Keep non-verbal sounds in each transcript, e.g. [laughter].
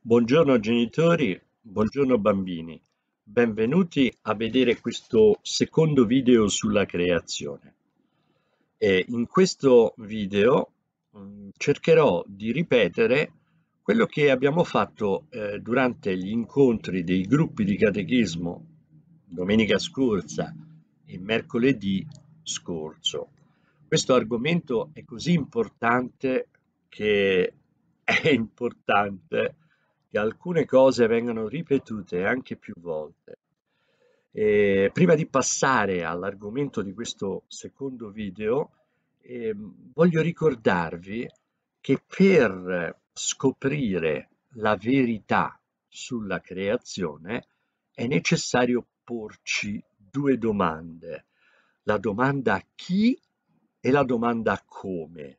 Buongiorno genitori, buongiorno bambini, benvenuti a vedere questo secondo video sulla creazione. E in questo video mm, cercherò di ripetere quello che abbiamo fatto eh, durante gli incontri dei gruppi di catechismo domenica scorsa e mercoledì scorso. Questo argomento è così importante che [laughs] è importante che alcune cose vengono ripetute anche più volte. E prima di passare all'argomento di questo secondo video, eh, voglio ricordarvi che per scoprire la verità sulla creazione è necessario porci due domande, la domanda chi e la domanda come.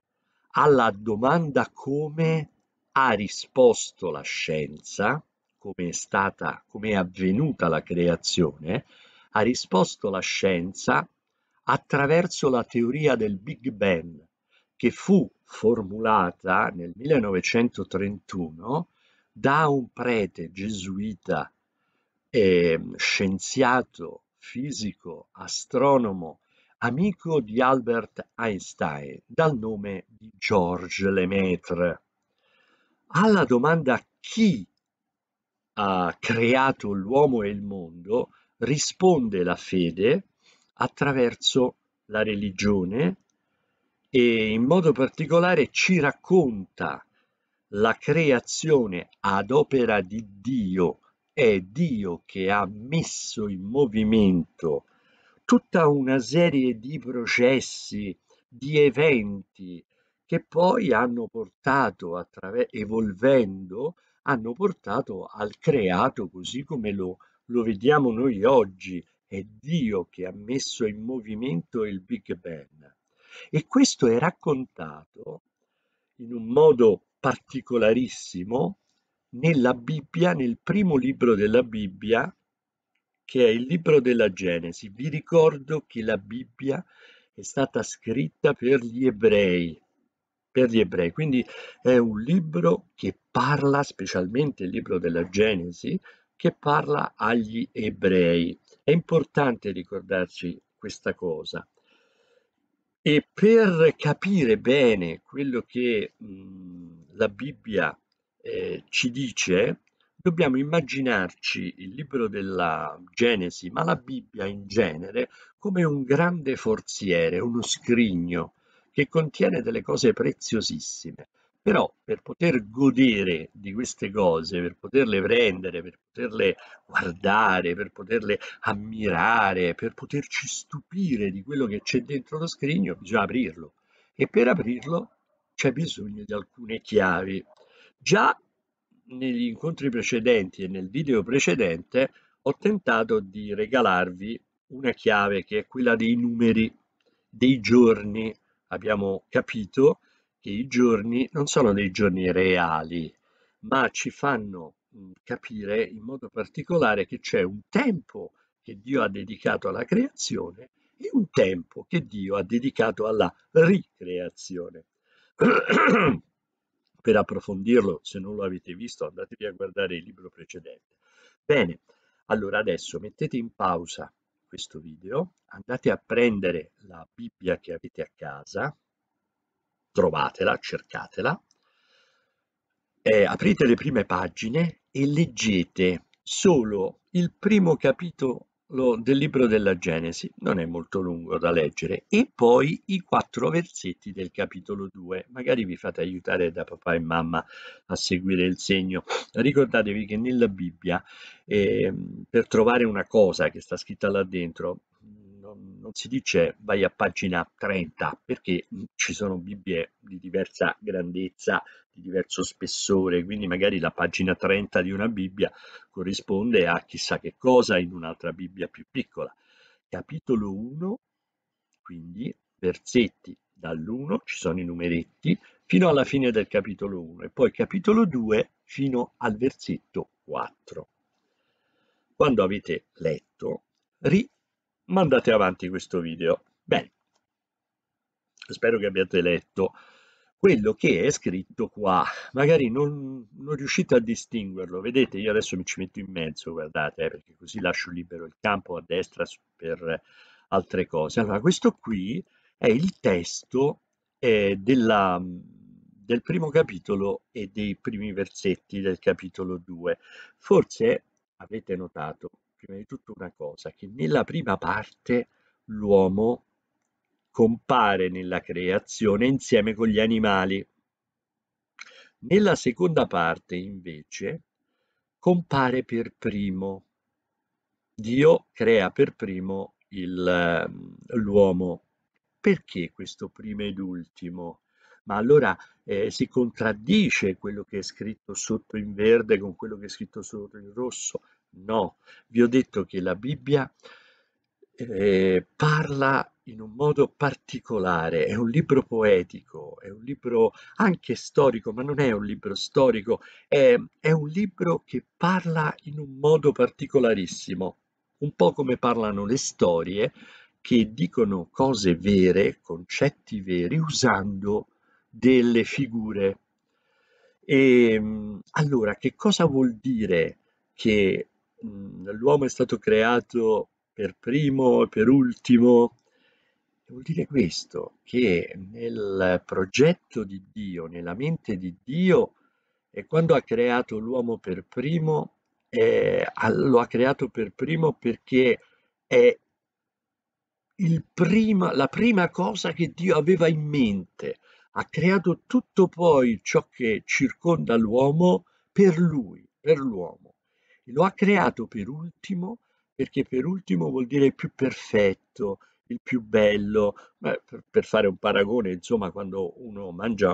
Alla domanda come ha risposto la scienza, come è stata, come è avvenuta la creazione, ha risposto la scienza attraverso la teoria del Big Bang, che fu formulata nel 1931 da un prete gesuita, eh, scienziato, fisico, astronomo, amico di Albert Einstein, dal nome di Georges Lemaitre alla domanda chi ha creato l'uomo e il mondo risponde la fede attraverso la religione e in modo particolare ci racconta la creazione ad opera di Dio. È Dio che ha messo in movimento tutta una serie di processi, di eventi, che poi hanno portato, evolvendo, hanno portato al creato così come lo, lo vediamo noi oggi. È Dio che ha messo in movimento il Big Bang. E questo è raccontato in un modo particolarissimo nella Bibbia, nel primo libro della Bibbia, che è il libro della Genesi. Vi ricordo che la Bibbia è stata scritta per gli ebrei, per gli ebrei. Quindi è un libro che parla, specialmente il libro della Genesi, che parla agli ebrei. È importante ricordarci questa cosa. E per capire bene quello che mh, la Bibbia eh, ci dice, dobbiamo immaginarci il libro della Genesi, ma la Bibbia in genere, come un grande forziere, uno scrigno, che contiene delle cose preziosissime. Però per poter godere di queste cose, per poterle prendere, per poterle guardare, per poterle ammirare, per poterci stupire di quello che c'è dentro lo scrigno, bisogna aprirlo. E per aprirlo c'è bisogno di alcune chiavi. Già negli incontri precedenti e nel video precedente ho tentato di regalarvi una chiave che è quella dei numeri, dei giorni, abbiamo capito che i giorni non sono dei giorni reali, ma ci fanno mm, capire in modo particolare che c'è un tempo che Dio ha dedicato alla creazione e un tempo che Dio ha dedicato alla ricreazione. [clears throat] per approfondirlo, se non lo avete visto, andatevi a guardare il libro precedente. Bene, allora adesso mettete in pausa questo video, andate a prendere la Bibbia che avete a casa, trovatela, cercatela, eh, aprite le prime pagine e leggete solo il primo capitolo del libro della Genesi, non è molto lungo da leggere, e poi i quattro versetti del capitolo 2. Magari vi fate aiutare da papà e mamma a seguire il segno. Ricordatevi che nella Bibbia, eh, per trovare una cosa che sta scritta là dentro, non, non si dice vai a pagina 30 perché ci sono Bibbie di diversa grandezza, di diverso spessore, quindi magari la pagina 30 di una Bibbia corrisponde a chissà che cosa in un'altra Bibbia più piccola. Capitolo 1, quindi versetti dall'1, ci sono i numeretti, fino alla fine del capitolo 1 e poi capitolo 2 fino al versetto 4. Quando avete letto, ri mandate avanti questo video. Bene, spero che abbiate letto quello che è scritto qua, magari non, non, riuscite a distinguerlo, vedete io adesso mi ci metto in mezzo, guardate, eh, perché così lascio libero il campo a destra per altre cose. Allora, questo qui è il testo eh, della, del primo capitolo e dei primi versetti del capitolo 2. Forse avete notato prima di tutto una cosa, che nella prima parte l'uomo compare nella creazione insieme con gli animali. Nella seconda parte, invece, compare per primo. Dio crea per primo ehm, l'uomo. Perché questo primo ed ultimo? Ma allora eh, si contraddice quello che è scritto sotto in verde con quello che è scritto sotto in rosso. No, vi ho detto che la Bibbia eh, parla in un modo particolare, è un libro poetico, è un libro anche storico, ma non è un libro storico, è, è un libro che parla in un modo particolarissimo, un po' come parlano le storie che dicono cose vere, concetti veri, usando delle figure. E ehm, allora, che cosa vuol dire che Mm, l'uomo è stato creato per primo e per ultimo, vuol dire questo, che nel progetto di Dio, nella mente di Dio, e quando ha creato l'uomo per primo, eh, lo ha creato per primo perché è prima, la prima cosa che Dio aveva in mente. Ha creato tutto poi ciò che circonda l'uomo per lui, per l'uomo e lo ha creato per ultimo perché per ultimo vuol dire il più perfetto, il più bello. Beh, per fare un paragone, insomma, quando uno mangia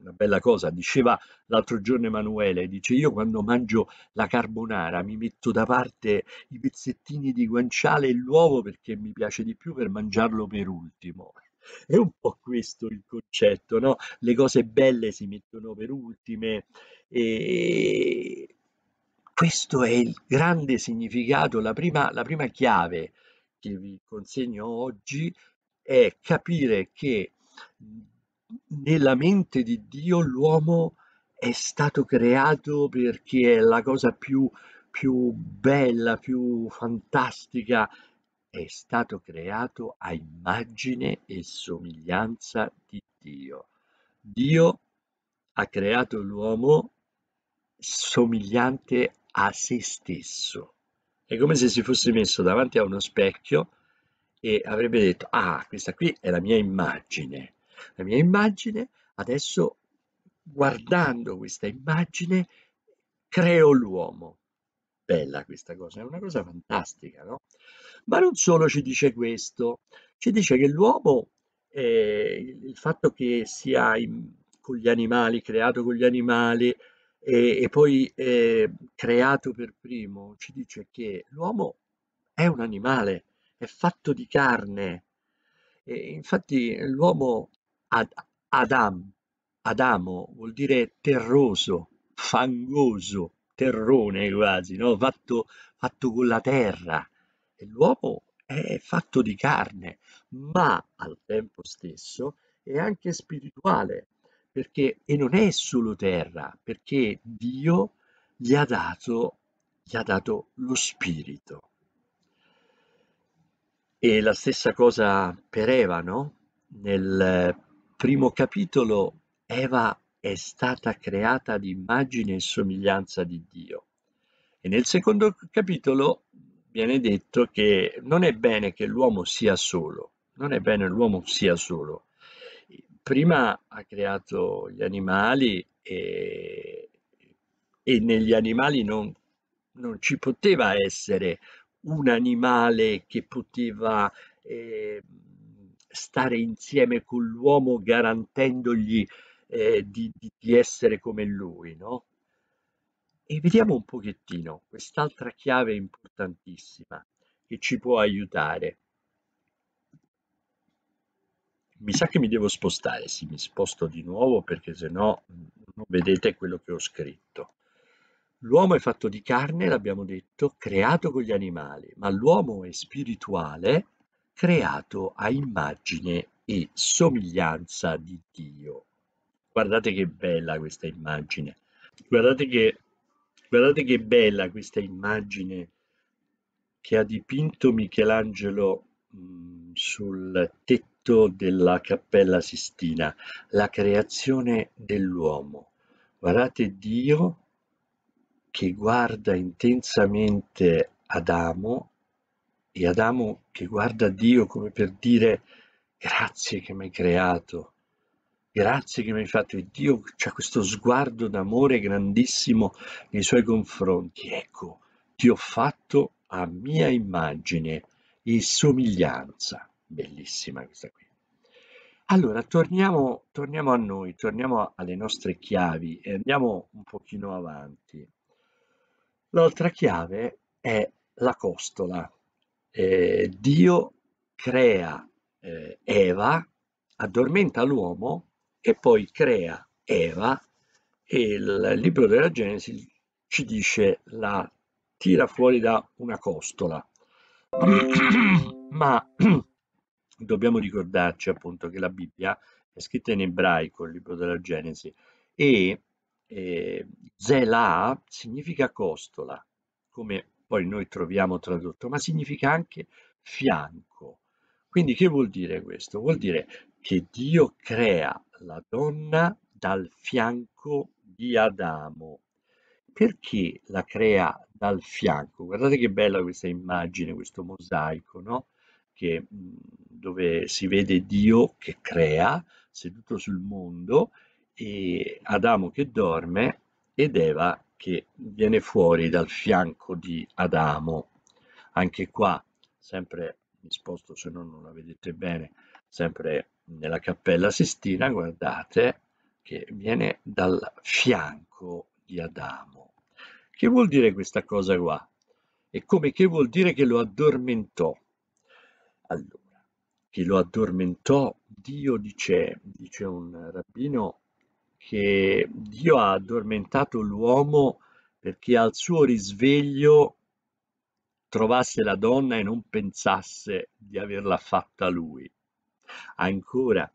una bella cosa, diceva l'altro giorno Emanuele, dice io quando mangio la carbonara mi metto da parte i pezzettini di guanciale e l'uovo perché mi piace di più per mangiarlo per ultimo. È un po' questo il concetto, no? Le cose belle si mettono per ultime e questo è il grande significato, la prima, la prima chiave che vi consegno oggi è capire che mhmm, nella mente di Dio l'uomo è stato creato perché è la cosa più, più bella, più fantastica, è stato creato a immagine e somiglianza di Dio. Dio ha creato l'uomo somigliante a se stesso. È come se si fosse messo davanti a uno specchio e avrebbe detto, ah, questa qui è la mia immagine. La mia immagine, adesso guardando questa immagine, creo l'uomo. Bella questa cosa, è una cosa fantastica, no? Ma non solo ci dice questo, ci dice che l'uomo, eh, il fatto che sia in, con gli animali, creato con gli animali, e, e poi eh, creato per primo, ci dice che l'uomo è un animale, è fatto di carne. E infatti l'uomo ad, Adam, Adamo vuol dire terroso, fangoso, terrone quasi, no? fatto, fatto con la terra. E l'uomo è fatto di carne, ma al tempo stesso è anche spirituale, perché, e non è solo terra, perché Dio gli ha dato, gli ha dato lo spirito. E la stessa cosa per Eva, no? Nel primo capitolo Eva è stata creata ad immagine e somiglianza di Dio. E nel secondo capitolo viene detto che non è bene che l'uomo sia solo, non è bene l'uomo sia solo, prima ha creato gli animali e, e negli animali non, non, ci poteva essere un animale che poteva eh, stare insieme con l'uomo garantendogli eh, di, di, essere come lui, no? E vediamo un pochettino quest'altra chiave importantissima che ci può aiutare mi sa che mi devo spostare, sì, mi sposto di nuovo perché se no non vedete quello che ho scritto. L'uomo è fatto di carne, l'abbiamo detto, creato con gli animali, ma l'uomo è spirituale, creato a immagine e somiglianza di Dio. Guardate che bella questa immagine. Guardate che, guardate che bella questa immagine che ha dipinto Michelangelo mh, mm, sul tetto dipinto della Cappella Sistina, la creazione dell'uomo. Guardate Dio che guarda intensamente Adamo e Adamo che guarda Dio come per dire grazie che mi hai creato, grazie che mi hai fatto. E Dio ha questo sguardo d'amore grandissimo nei suoi confronti. Ecco, ti ho fatto a mia immagine e somiglianza bellissima questa qui. Allora, torniamo, torniamo a noi, torniamo alle nostre chiavi e andiamo un pochino avanti. L'altra chiave è la costola. Eh, Dio crea eh, Eva, addormenta l'uomo e poi crea Eva e il libro della Genesi ci dice la tira fuori da una costola. [clears throat] Ma [clears throat] dobbiamo ricordarci appunto che la Bibbia è scritta in ebraico, il libro della Genesi, e eh, Zela significa costola, come poi noi troviamo tradotto, ma significa anche fianco. Quindi che vuol dire questo? Vuol dire che Dio crea la donna dal fianco di Adamo. Perché la crea dal fianco? Guardate che bella questa immagine, questo mosaico, no? che, mhmm, dove si vede Dio che crea, seduto sul mondo, e Adamo che dorme ed Eva che viene fuori dal fianco di Adamo. Anche qua, sempre mi sposto se no non la vedete bene, sempre nella cappella Sistina, guardate che viene dal fianco di Adamo. Che vuol dire questa cosa qua? E come che vuol dire che lo addormentò. Allora, chi lo addormentò? Dio dice, dice un rabbino, che Dio ha addormentato l'uomo perché al suo risveglio trovasse la donna e non pensasse di averla fatta lui. Ancora,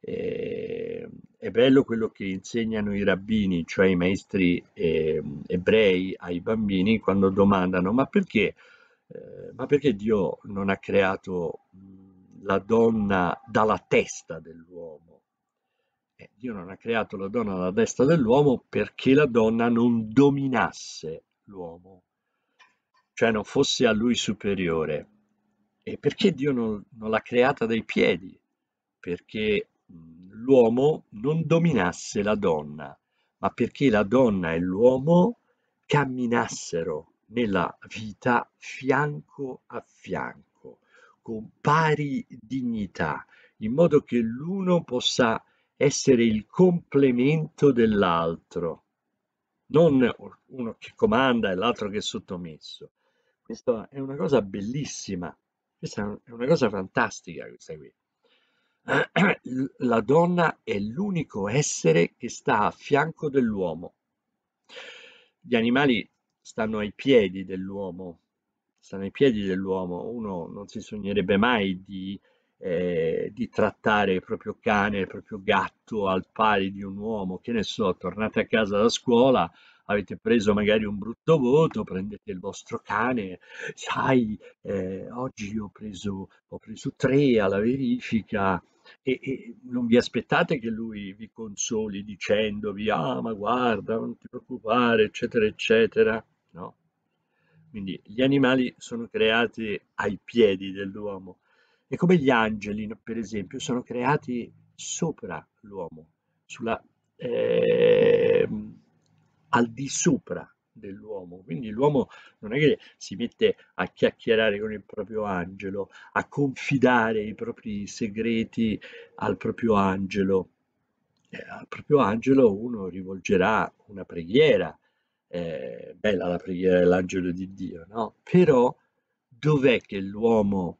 eh, è bello quello che insegnano i rabbini, cioè i maestri eh, ebrei, ai bambini quando domandano ma perché eh, ma perché Dio non ha creato mm, la donna dalla testa dell'uomo? Eh, Dio non ha creato la donna dalla testa dell'uomo perché la donna non dominasse l'uomo, cioè non fosse a lui superiore. E perché Dio non, non l'ha creata dai piedi? Perché mm, l'uomo non dominasse la donna, ma perché la donna e l'uomo camminassero nella vita fianco a fianco, con pari dignità, in modo che l'uno possa essere il complemento dell'altro, non uno che comanda e l'altro che è sottomesso. Questa è una cosa bellissima, questa è una cosa fantastica questa qui. [clears throat] La donna è l'unico essere che sta a fianco dell'uomo. Gli animali stanno ai piedi dell'uomo, stanno ai piedi dell'uomo. Uno non si sognerebbe mai di, eh, di trattare il proprio cane, il proprio gatto al pari di un uomo. Che ne so, tornate a casa da scuola, avete preso magari un brutto voto, prendete il vostro cane, sai, eh, oggi ho preso, ho preso, tre alla verifica e, e, non vi aspettate che lui vi consoli dicendovi, ah ma guarda, non ti preoccupare, eccetera, eccetera no? Quindi gli animali sono creati ai piedi dell'uomo e come gli angeli, per esempio, sono creati sopra l'uomo, eh, al di sopra dell'uomo. Quindi l'uomo non è che si mette a chiacchierare con il proprio angelo, a confidare i propri segreti al proprio angelo. Eh, al proprio angelo uno rivolgerà una preghiera, eh, bella la preghiera dell'angelo di Dio, no? Però dov'è che l'uomo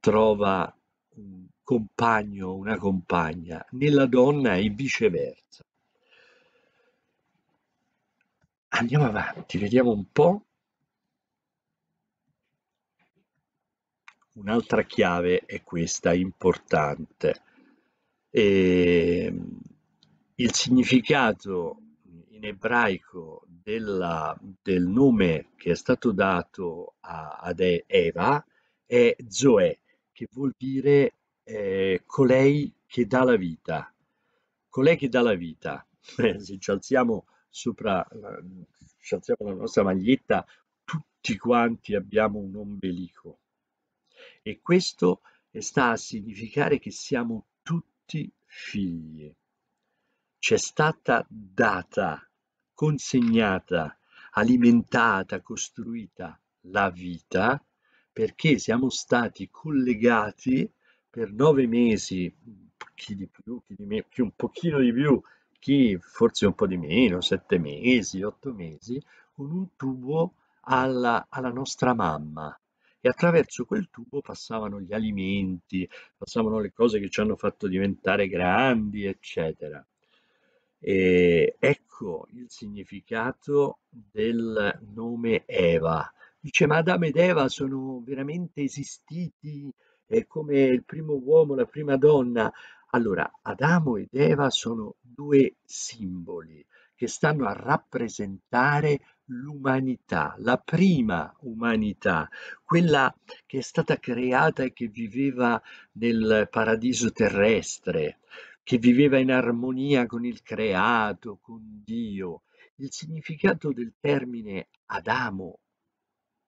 trova un compagno, una compagna? Nella donna e viceversa. Andiamo avanti, vediamo un po'. Un'altra chiave è questa importante. E ehm, il significato in ebraico della, del nome che è stato dato a, ad Eva è Zoe, che vuol dire eh, colei che dà la vita. Colei che dà la vita. [laughs] Eh, se ci alziamo sopra, la, ci alziamo la nostra maglietta, tutti quanti abbiamo un ombelico. E questo sta a significare che siamo tutti figli. C'è stata data consegnata, alimentata, costruita la vita, perché siamo stati collegati per nove mesi, chi di più, chi di meno, chi un pochino di più, chi forse un po' di meno, sette mesi, otto mesi, con un tubo alla, alla nostra mamma, e attraverso quel tubo passavano gli alimenti, passavano le cose che ci hanno fatto diventare grandi, eccetera. E ecco il significato del nome Eva. Dice, ma Adamo ed Eva sono veramente esistiti eh, come il primo uomo, la prima donna? Allora, Adamo ed Eva sono due simboli che stanno a rappresentare l'umanità, la prima umanità, quella che è stata creata e che viveva nel paradiso terrestre che viveva in armonia con il creato, con Dio. Il significato del termine Adamo,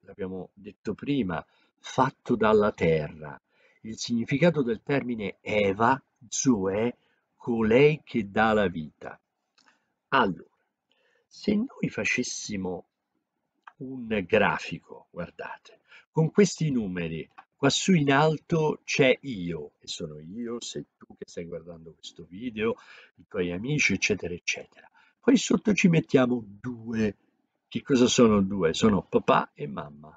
l'abbiamo detto prima, fatto dalla terra. Il significato del termine Eva, Zoe, cioè colei che dà la vita. Allora, se noi facessimo un grafico, guardate, con questi numeri Quassù in alto c'è io, e sono io, sei tu che stai guardando questo video, i tuoi amici, eccetera, eccetera. Poi sotto ci mettiamo due. Che cosa sono due? Sono papà e mamma.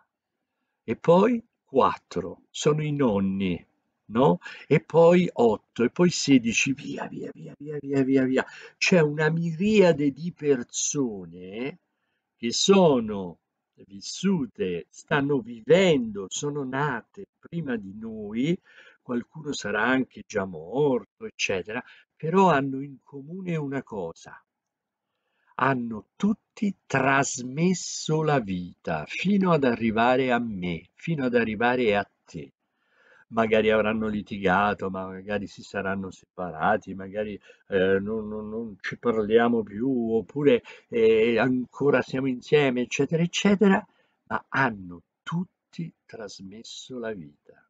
E poi quattro, sono i nonni, no? E poi otto, e poi 16, via, via, via, via, via, via, via. C'è una miriade di persone che sono vissute, stanno vivendo, sono nate prima di noi, qualcuno sarà anche già morto, eccetera, però hanno in comune una cosa. Hanno tutti trasmesso la vita fino ad arrivare a me, fino ad arrivare a te magari avranno litigato, ma magari si saranno separati, magari eh, non, non, non, ci parliamo più, oppure eh, ancora siamo insieme, eccetera, eccetera, ma hanno tutti trasmesso la vita.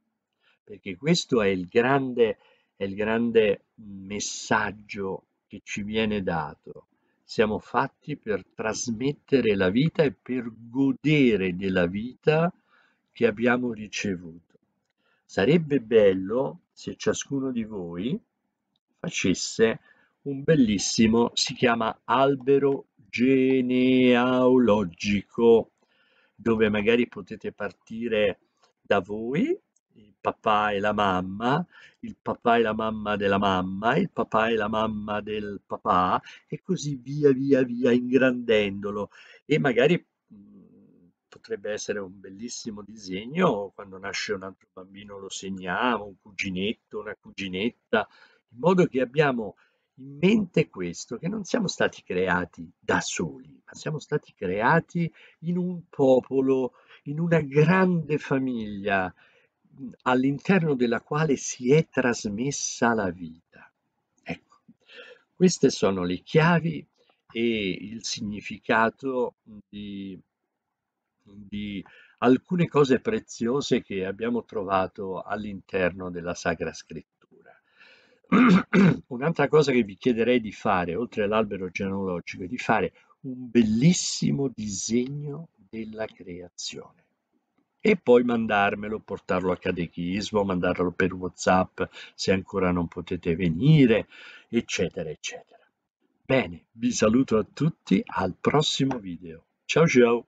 Perché questo è il grande, è il grande messaggio che ci viene dato. Siamo fatti per trasmettere la vita e per godere della vita che abbiamo ricevuto. Sarebbe bello se ciascuno di voi facesse un bellissimo, si chiama albero genealogico, dove magari potete partire da voi, il papà e la mamma, il papà e la mamma della mamma, il papà e la mamma del papà e così via via via ingrandendolo e magari potrebbe essere un bellissimo disegno, quando nasce un altro bambino lo segniamo, un cuginetto, una cuginetta, in modo che abbiamo in mente questo, che non siamo stati creati da soli, ma siamo stati creati in un popolo, in una grande famiglia all'interno della quale si è trasmessa la vita. Ecco, queste sono le chiavi e il significato di di alcune cose preziose che abbiamo trovato all'interno della Sacra Scrittura. [clears throat] Un'altra cosa che vi chiederei di fare, oltre all'albero genealogico, è di fare un bellissimo disegno della creazione e poi mandarmelo, portarlo a catechismo, mandarlo per WhatsApp se ancora non potete venire, eccetera, eccetera. Bene, vi saluto a tutti, al prossimo video. Ciao ciao!